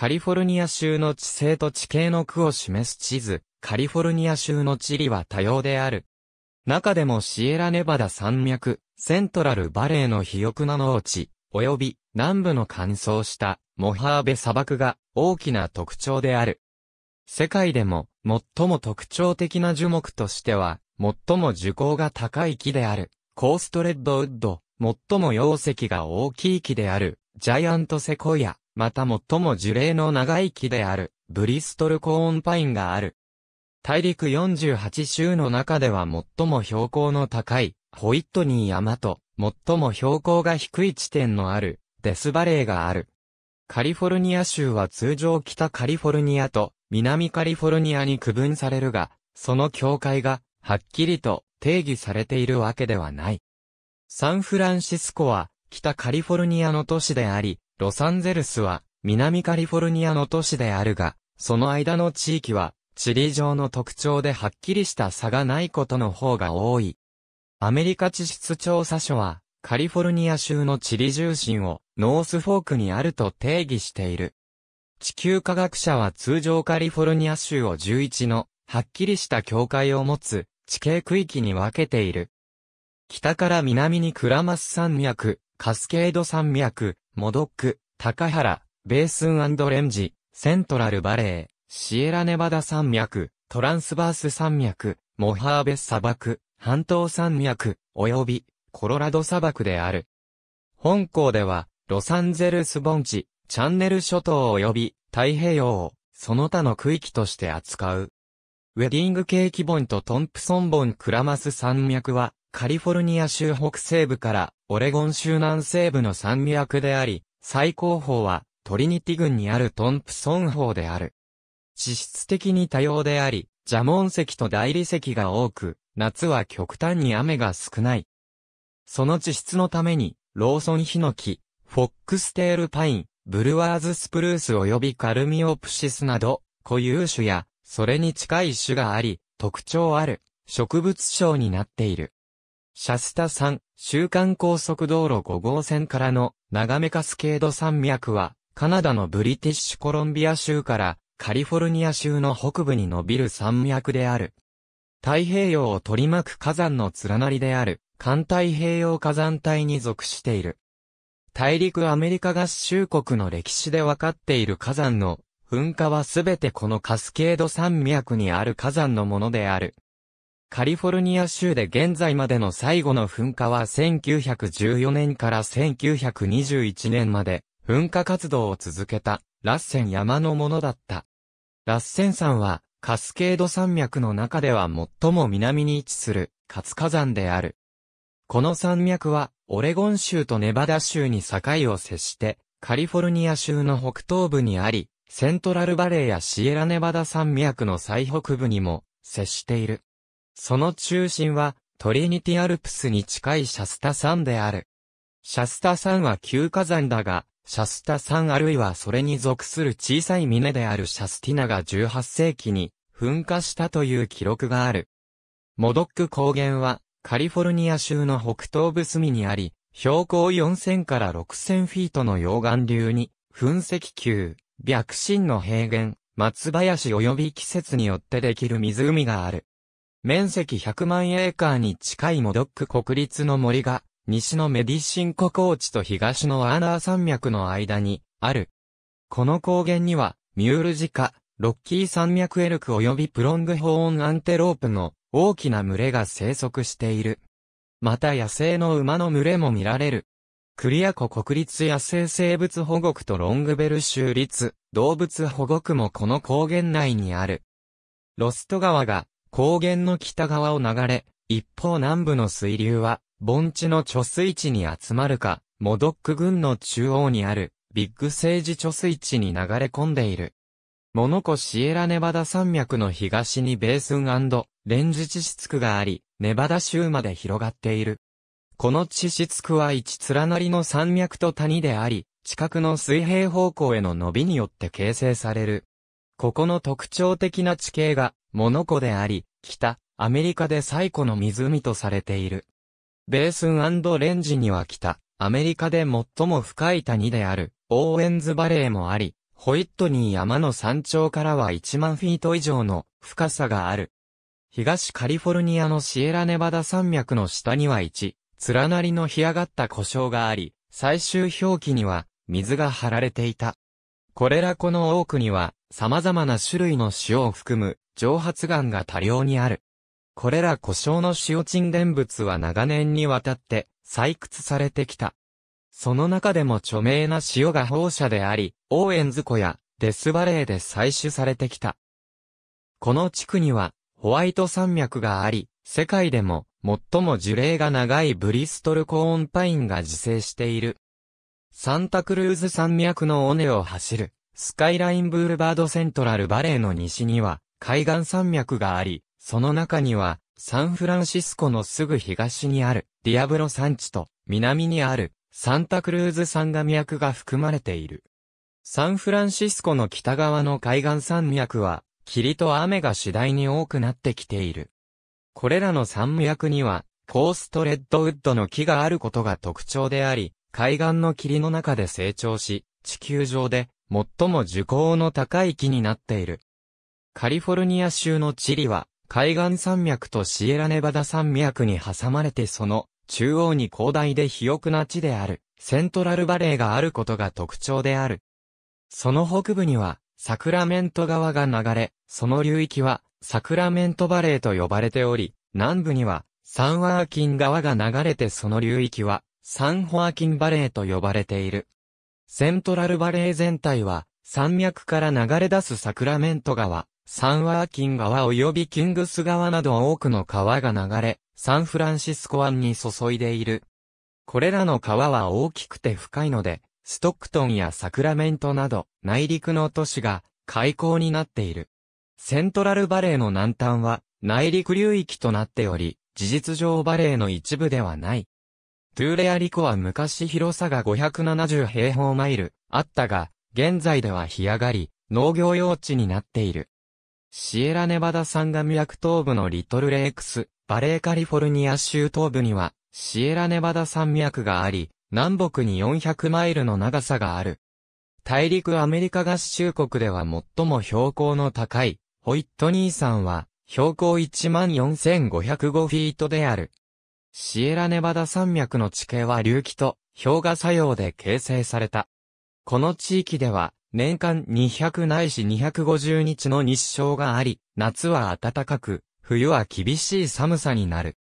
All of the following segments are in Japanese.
カリフォルニア州の地勢と地形の区を示す地図、カリフォルニア州の地理は多様である。中でもシエラネバダ山脈、セントラルバレーの肥沃な農地、及び南部の乾燥したモハーベ砂漠が大きな特徴である。世界でも最も特徴的な樹木としては、最も樹高が高い木である、コーストレッドウッド、最も容積が大きい木である、ジャイアントセコイア、また最も樹齢の長い木である、ブリストルコーンパインがある。大陸48州の中では最も標高の高い、ホイットニー山と、最も標高が低い地点のある、デスバレーがある。カリフォルニア州は通常北カリフォルニアと南カリフォルニアに区分されるが、その境界が、はっきりと定義されているわけではない。サンフランシスコは、北カリフォルニアの都市であり、ロサンゼルスは南カリフォルニアの都市であるが、その間の地域は地理上の特徴ではっきりした差がないことの方が多い。アメリカ地質調査所はカリフォルニア州の地理重心をノースフォークにあると定義している。地球科学者は通常カリフォルニア州を11のはっきりした境界を持つ地形区域に分けている。北から南にクラマス山脈、カスケード山脈、モドック、高原、ベースンレンジ、セントラルバレー、シエラネバダ山脈、トランスバース山脈、モハーベス砂漠、半島山脈、及び、コロラド砂漠である。本校では、ロサンゼルス盆地、チャンネル諸島及び、太平洋を、その他の区域として扱う。ウェディングケーキ盆とトンプソンボンクラマス山脈は、カリフォルニア州北西部からオレゴン州南西部の山脈であり、最高峰はトリニティ郡にあるトンプソン峰である。地質的に多様であり、蛇紋石と大理石が多く、夏は極端に雨が少ない。その地質のために、ローソンヒノキ、フォックステールパイン、ブルワーズスプルース及びカルミオプシスなど、固有種や、それに近い種があり、特徴ある、植物相になっている。シャスタ山、週間高速道路5号線からの長めカスケード山脈は、カナダのブリティッシュコロンビア州からカリフォルニア州の北部に伸びる山脈である。太平洋を取り巻く火山の連なりである、環太平洋火山帯に属している。大陸アメリカ合衆国の歴史で分かっている火山の噴火はすべてこのカスケード山脈にある火山のものである。カリフォルニア州で現在までの最後の噴火は1914年から1921年まで噴火活動を続けたラッセン山のものだった。ラッセン山はカスケード山脈の中では最も南に位置する活火山である。この山脈はオレゴン州とネバダ州に境を接してカリフォルニア州の北東部にあり、セントラルバレーやシエラネバダ山脈の最北部にも接している。その中心は、トリニティアルプスに近いシャスタ山である。シャスタ山は旧火山だが、シャスタ山あるいはそれに属する小さい峰であるシャスティナが18世紀に噴火したという記録がある。モドック高原はカリフォルニア州の北東部隅にあり、標高4000から6000フィートの溶岩流に、噴石球、白神の平原、松林及び季節によってできる湖がある。面積100万エーカーに近いモドック国立の森が、西のメディシン湖高地と東のアーナー山脈の間に、ある。この高原には、ミュールジカ、ロッキー山脈エルク及びプロングホーンアンテロープの大きな群れが生息している。また野生の馬の群れも見られる。クリア湖国立野生生物保護区とロングベル州立動物保護区もこの高原内にある。ロスト川が高原の北側を流れ、一方南部の水流は、盆地の貯水池に集まるか、モドック郡の中央にある、ビッグ政治貯水池に流れ込んでいる。モノコシエラネバダ山脈の東にベースンレンジ地質区があり、ネバダ州まで広がっている。この地質区は一連なりの山脈と谷であり、近くの水平方向への伸びによって形成される。ここの特徴的な地形が、モノコであり、北、アメリカで最古の湖とされている。ベースンレンジには北、アメリカで最も深い谷である、オーエンズバレーもあり、ホイットニー山の山頂からは1万フィート以上の深さがある。東カリフォルニアのシエラネバダ山脈の下には1、連なりの干上がった故障があり、最終表記には水が張られていた。これらこの多くには、様々な種類の塩を含む蒸発岩が多量にある。これら故障の塩沈殿物は長年にわたって採掘されてきた。その中でも著名な塩が放射であり、オーエンズ湖やデスバレーで採取されてきた。この地区にはホワイト山脈があり、世界でも最も樹齢が長いブリストルコーンパインが自生している。サンタクルーズ山脈の尾根を走るスカイラインブールバードセントラルバレーの西には海岸山脈があり、その中にはサンフランシスコのすぐ東にあるディアブロ山地と南にあるサンタクルーズ山が脈が含まれている。サンフランシスコの北側の海岸山脈は霧と雨が次第に多くなってきている。これらの山脈にはコーストレッドウッドの木があることが特徴であり、海岸の霧の中で成長し、地球上で最も樹高の高い木になっている。カリフォルニア州の地理は、海岸山脈とシエラネバダ山脈に挟まれてその中央に広大で肥沃な地である、セントラルバレーがあることが特徴である。その北部には、サクラメント川が流れ、その流域は、サクラメントバレーと呼ばれており、南部には、サンワーキン川が流れてその流域は、サンホアキンバレーと呼ばれている。セントラルバレー全体は、山脈から流れ出すサクラメント川、サンワーキン川及びキングス川など多くの川が流れ、サンフランシスコ湾に注いでいる。これらの川は大きくて深いので、ストックトンやサクラメントなど、内陸の都市が、開港になっている。セントラルバレーの南端は、内陸流域となっており、事実上バレーの一部ではない。トゥーレアリコは昔広さが570平方マイルあったが、現在では干上がり、農業用地になっている。シエラネバダ山が脈東部のリトルレークス、バレーカリフォルニア州東部には、シエラネバダ山脈があり、南北に400マイルの長さがある。大陸アメリカ合衆国では最も標高の高い、ホイットニー山は、標高14505フィートである。シエラネバダ山脈の地形は隆起と氷河作用で形成された。この地域では年間200ないし250日の日照があり、夏は暖かく、冬は厳しい寒さになる。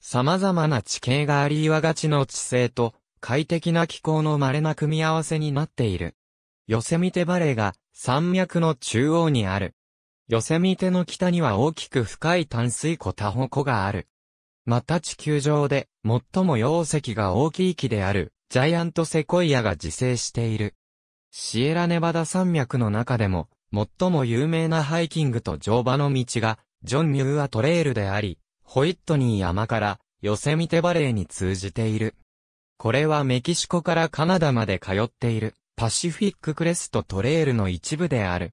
様々な地形があり岩がちの地勢と快適な気候の稀な組み合わせになっている。ヨセミテバレーが山脈の中央にある。ヨセミテの北には大きく深い淡水湖タホ湖がある。また地球上で最も容積が大きい木であるジャイアントセコイアが自生している。シエラネバダ山脈の中でも最も有名なハイキングと乗馬の道がジョン・ミューアトレイルであり、ホイットニー山からヨセミテバレーに通じている。これはメキシコからカナダまで通っているパシフィッククレストトレイルの一部である。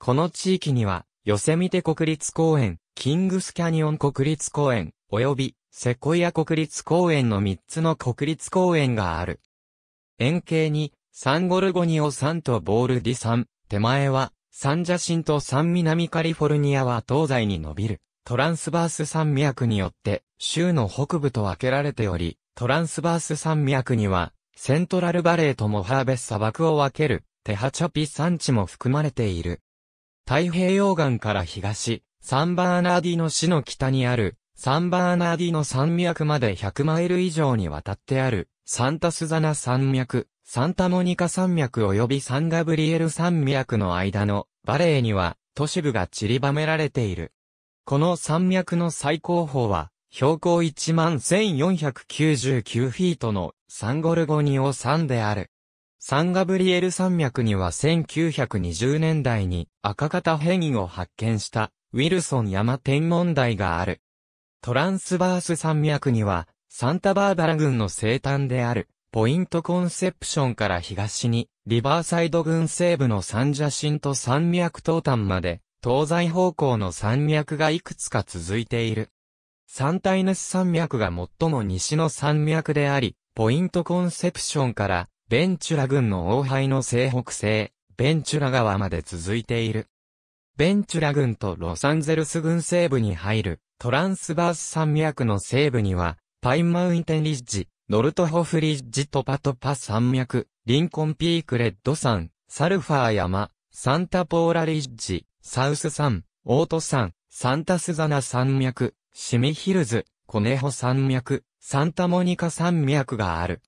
この地域にはヨセミテ国立公園、キングスキャニオン国立公園、及びセコイア国立公園の3つの国立公園がある。円形に、サンゴルゴニオ山とボールディ山、手前は、サンジャシンと山南カリフォルニアは東西に伸びる、トランスバース山脈によって、州の北部と分けられており、トランスバース山脈には、セントラルバレーとモハーベス砂漠を分ける、テハチャピ山地も含まれている。太平洋岸から東、サンバーナーディの市の北にある、サンバーナーディの山脈まで100マイル以上にわたってある、サンタスザナ山脈、サンタモニカ山脈及びサンガブリエル山脈の間のバレーには都市部が散りばめられている。この山脈の最高峰は、標高1万1499フィートのサンゴルゴニオ山である。サンガブリエル山脈には1920年代に赤型変異を発見したウィルソン山天文台がある。トランスバース山脈には、サンタバーバラ軍の西端である、ポイントコンセプションから東に、リバーサイド軍西部の三シ神と山脈東端まで、東西方向の山脈がいくつか続いている。サンタイヌス山脈が最も西の山脈であり、ポイントコンセプションから、ベンチュラ軍の王廃の西北西、ベンチュラ川まで続いている。ベンチュラ郡とロサンゼルス郡西部に入る、トランスバース山脈の西部には、パインマウンテンリッジ、ノルトホフリッジトパトパ山脈、リンコンピークレッド山、サルファー山、サンタポーラリッジ、サウス山、オート山、サンタスザナ山脈、シミヒルズ、コネホ山脈、サンタモニカ山脈がある。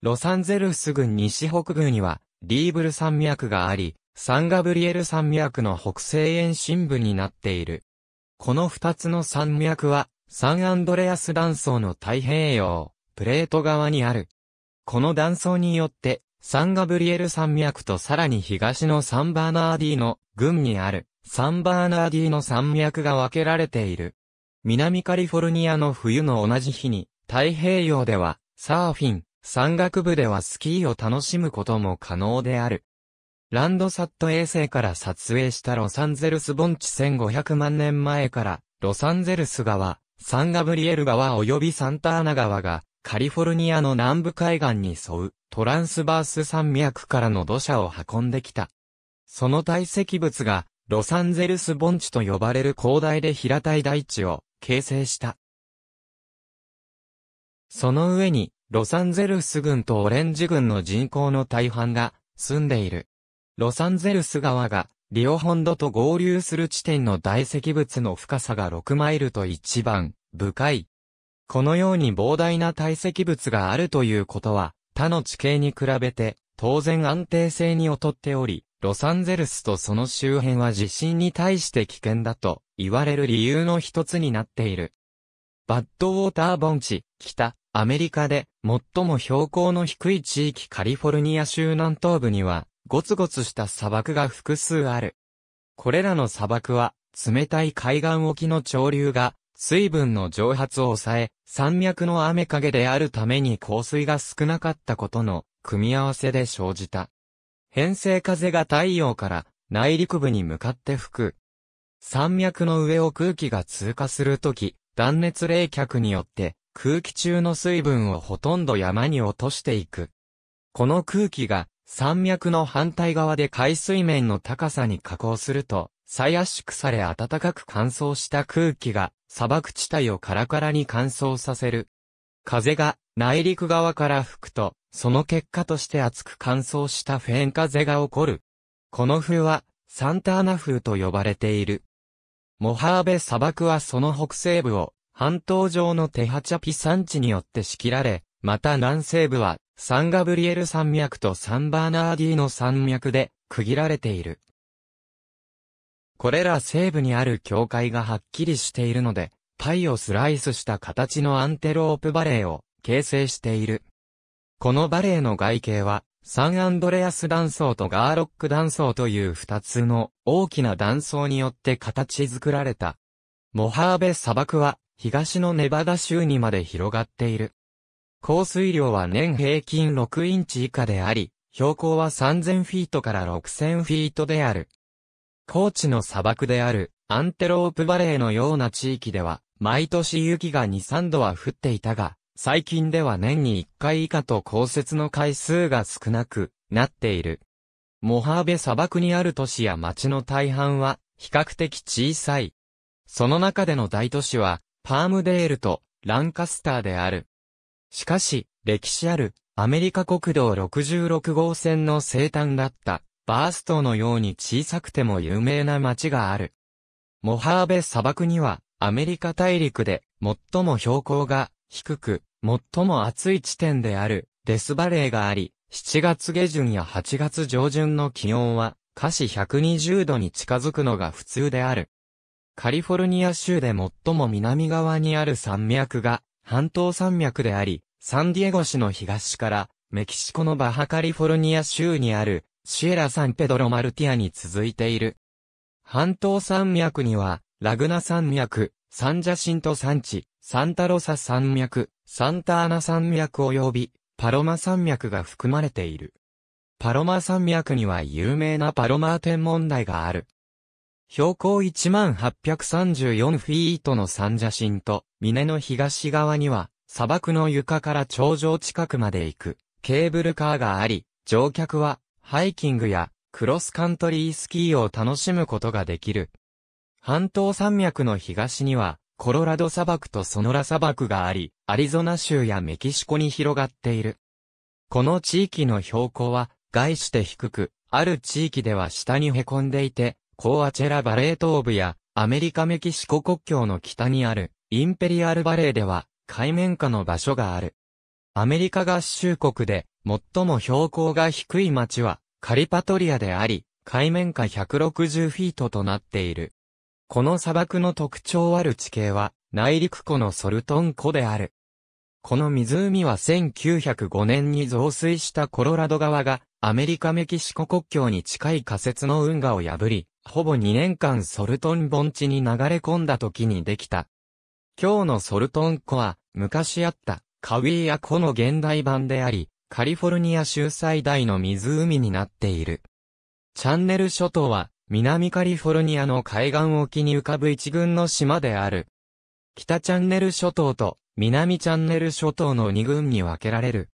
ロサンゼルス郡西北部には、リーブル山脈があり、サンガブリエル山脈の北西沿深部になっている。この二つの山脈は、サンアンドレアス断層の太平洋、プレート側にある。この断層によって、サンガブリエル山脈とさらに東のサンバーナーディの群にある、サンバーナーディの山脈が分けられている。南カリフォルニアの冬の同じ日に、太平洋では、サーフィン、山岳部ではスキーを楽しむことも可能である。ランドサット衛星から撮影したロサンゼルス盆地1500万年前から、ロサンゼルス川、サンガブリエル川及びサンターナ川が、カリフォルニアの南部海岸に沿う、トランスバース山脈からの土砂を運んできた。その堆積物が、ロサンゼルス盆地と呼ばれる広大で平たい大地を形成した。その上に、ロサンゼルス軍とオレンジ軍の人口の大半が住んでいる。ロサンゼルス川がリオホンドと合流する地点の大石物の深さが6マイルと一番深い。このように膨大な堆積物があるということは、他の地形に比べて当然安定性に劣っており、ロサンゼルスとその周辺は地震に対して危険だと言われる理由の一つになっている。バッドウォーター盆地、北、アメリカで最も標高の低い地域カリフォルニア州南東部にはゴツゴツした砂漠が複数ある。これらの砂漠は、冷たい海岸沖の潮流が、水分の蒸発を抑え、山脈の雨影であるために降水が少なかったことの組み合わせで生じた。偏西風が太陽から内陸部に向かって吹く。山脈の上を空気が通過するとき、断熱冷却によって空気中の水分をほとんど山に落としていく。この空気が山脈の反対側で海水面の高さに下降すると、再圧縮され暖かく乾燥した空気が砂漠地帯をカラカラに乾燥させる。風が内陸側から吹くと、その結果として熱く乾燥したフェーン風が起こる。この風はサンターナ風と呼ばれている。モハーベ砂漠はその北西部を半島上のテハチャピ山地によって仕切られ、また南西部はサンガブリエル山脈とサンバーナーディーの山脈で区切られている。これら西部にある境界がはっきりしているので、パイをスライスした形のアンテロープバレーを形成している。このバレーの外形は、サンアンドレアス断層とガーロック断層という二つの大きな断層によって形作られた。モハーベ砂漠は東のネバダ州にまで広がっている。降水量は年平均6インチ以下であり、標高は3000フィートから6000フィートである。高地の砂漠であるアンテロープバレーのような地域では、毎年雪が2、3度は降っていたが、最近では年に1回以下と降雪の回数が少なくなっている。モハーベ砂漠にある都市や町の大半は比較的小さい。その中での大都市はパームデールとランカスターである。しかし、歴史あるアメリカ国道66号線の生誕だったバーストのように小さくても有名な町がある。モハーベ砂漠にはアメリカ大陸で最も標高が低く最も暑い地点であるデスバレーがあり、7月下旬や8月上旬の気温は華氏120度に近づくのが普通である。カリフォルニア州で最も南側にある山脈が半島山脈であり、サンディエゴ市の東から、メキシコのバハカリフォルニア州にある、シエラ・サンペドロ・マルティアに続いている。半島山脈には、ラグナ山脈、サンジャシント山地、サンタロサ山脈、サンタアナ山脈及び、パロマ山脈が含まれている。パロマ山脈には有名なパロマー天文台がある。標高1834フィートの三者神と、峰の東側には、砂漠の床から頂上近くまで行く、ケーブルカーがあり、乗客は、ハイキングや、クロスカントリースキーを楽しむことができる。半島山脈の東には、コロラド砂漠とソノラ砂漠があり、アリゾナ州やメキシコに広がっている。この地域の標高は、外して低く、ある地域では下に凹んでいて、コーアチェラバレー東部や、アメリカメキシコ国境の北にある、インペリアルバレーでは、海面下の場所がある。アメリカ合衆国で、最も標高が低い町は、カリパトリアであり、海面下160フィートとなっている。この砂漠の特徴ある地形は、内陸湖のソルトン湖である。この湖は1905年に増水したコロラド川がアメリカメキシコ国境に近い仮設の運河を破り、ほぼ2年間ソルトン盆地に流れ込んだ時にできた。今日のソルトン湖は、昔あったカウィーア湖の現代版であり、カリフォルニア州最大の湖になっている。チャンネル諸島は、南カリフォルニアの海岸沖に浮かぶ一群の島である。北チャンネル諸島と南チャンネル諸島の二群に分けられる。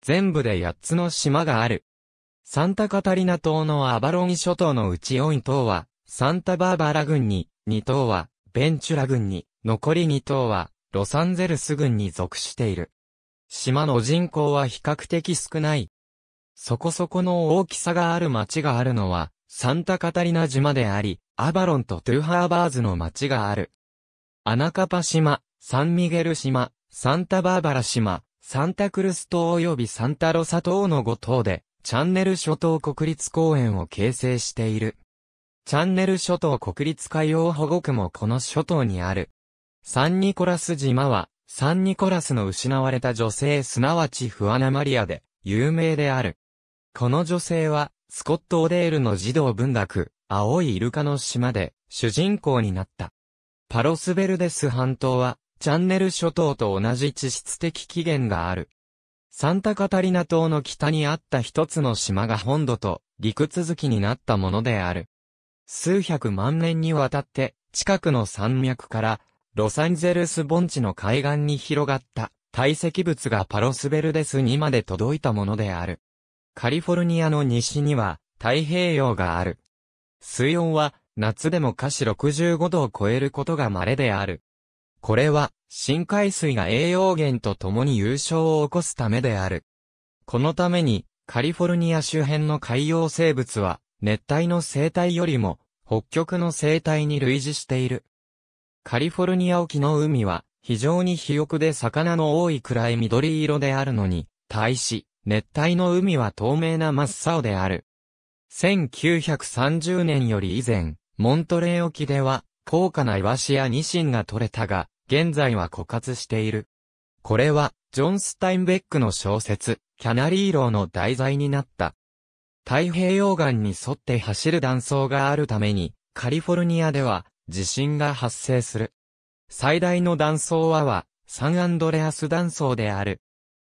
全部で八つの島がある。サンタカタリナ島のアバロン諸島のうち4島は、サンタバーバラ郡に、2島は、ベンチュラ郡に、残り2島は、ロサンゼルス郡に属している。島の人口は比較的少ない。そこそこの大きさがある町があるのは、サンタカタリナ島であり、アバロンとトゥーハーバーズの町がある。アナカパ島、サンミゲル島、サンタバーバラ島、サンタクルス島及びサンタロサ島の5島で、チャンネル諸島国立公園を形成している。チャンネル諸島国立海洋保護区もこの諸島にある。サンニコラス島は、サンニコラスの失われた女性すなわちフアナマリアで、有名である。この女性は、スコット・オデールの児童文学、青いイルカの島で、主人公になった。パロスベルデス半島は、チャンネル諸島と同じ地質的起源がある。サンタカタリナ島の北にあった一つの島が本土と陸続きになったものである。数百万年にわたって近くの山脈からロサンゼルス盆地の海岸に広がった堆積物がパロスベルデスにまで届いたものである。カリフォルニアの西には太平洋がある。水温は夏でも下肢65度を超えることが稀である。これは深海水が栄養源と共に優勝を起こすためである。このために、カリフォルニア周辺の海洋生物は、熱帯の生態よりも、北極の生態に類似している。カリフォルニア沖の海は、非常に肥沃で魚の多いくらい緑色であるのに、対し、熱帯の海は透明な真っ青である。1930年より以前、モントレー沖では、高価なイワシやニシンが取れたが、現在は枯渇している。これは、ジョン・スタインベックの小説、キャナリーローの題材になった。太平洋岸に沿って走る断層があるために、カリフォルニアでは、地震が発生する。最大の断層はは、サンアンドレアス断層である。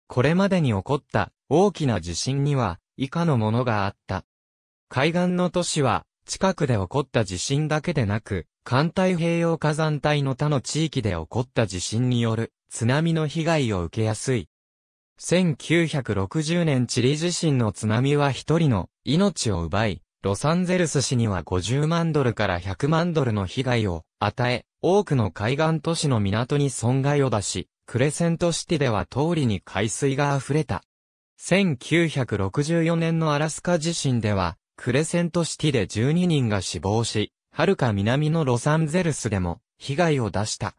これまでに起こった大きな地震には、以下のものがあった。海岸の都市は、近くで起こった地震だけでなく、環太平洋火山帯の他の地域で起こった地震による津波の被害を受けやすい。1960年チリ地震の津波は一人の命を奪い、ロサンゼルス市には50万ドルから100万ドルの被害を与え、多くの海岸都市の港に損害を出し、クレセントシティでは通りに海水が溢れた。1964年のアラスカ地震では、クレセントシティで12人が死亡し、遥か南のロサンゼルスでも被害を出した。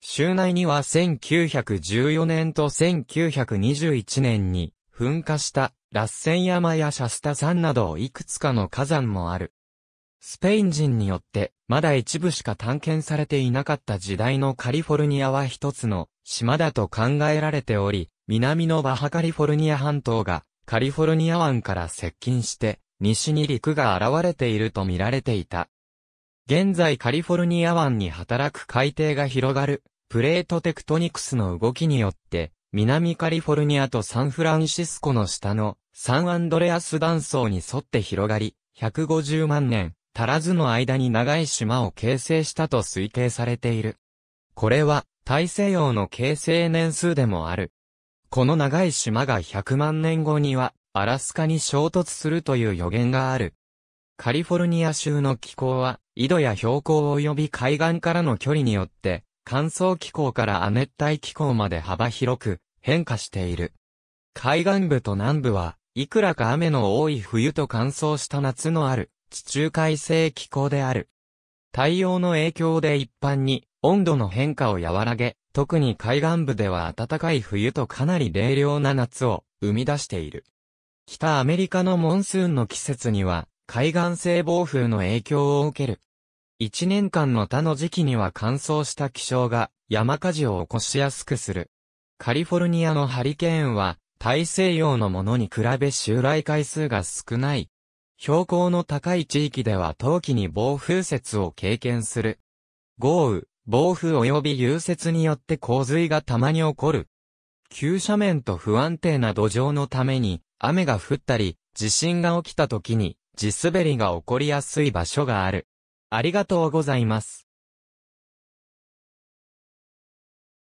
州内には1914年と1921年に噴火したラッセン山やシャスタ山などいくつかの火山もある。スペイン人によってまだ一部しか探検されていなかった時代のカリフォルニアは一つの島だと考えられており、南のバハカリフォルニア半島がカリフォルニア湾から接近して西に陸が現れていると見られていた。現在カリフォルニア湾に働く海底が広がる、プレートテクトニクスの動きによって、南カリフォルニアとサンフランシスコの下のサンアンドレアス断層に沿って広がり、150万年、足らずの間に長い島を形成したと推計されている。これは、大西洋の形成年数でもある。この長い島が100万年後には、アラスカに衝突するという予言がある。カリフォルニア州の気候は、緯度や標高及び海岸からの距離によって、乾燥気候から亜熱帯気候まで幅広く変化している。海岸部と南部は、いくらか雨の多い冬と乾燥した夏のある地中海性気候である。太陽の影響で一般に温度の変化を和らげ、特に海岸部では暖かい冬とかなり冷涼な夏を生み出している。北アメリカのモンスーンの季節には海岸性暴風の影響を受ける。一年間の他の時期には乾燥した気象が山火事を起こしやすくする。カリフォルニアのハリケーンは大西洋のものに比べ襲来回数が少ない。標高の高い地域では冬季に暴風雪を経験する。豪雨、暴風及び融雪によって洪水がたまに起こる。急斜面と不安定な土壌のために雨が降ったり、地震が起きた時に地滑りが起こりやすい場所がある。ありがとうございます。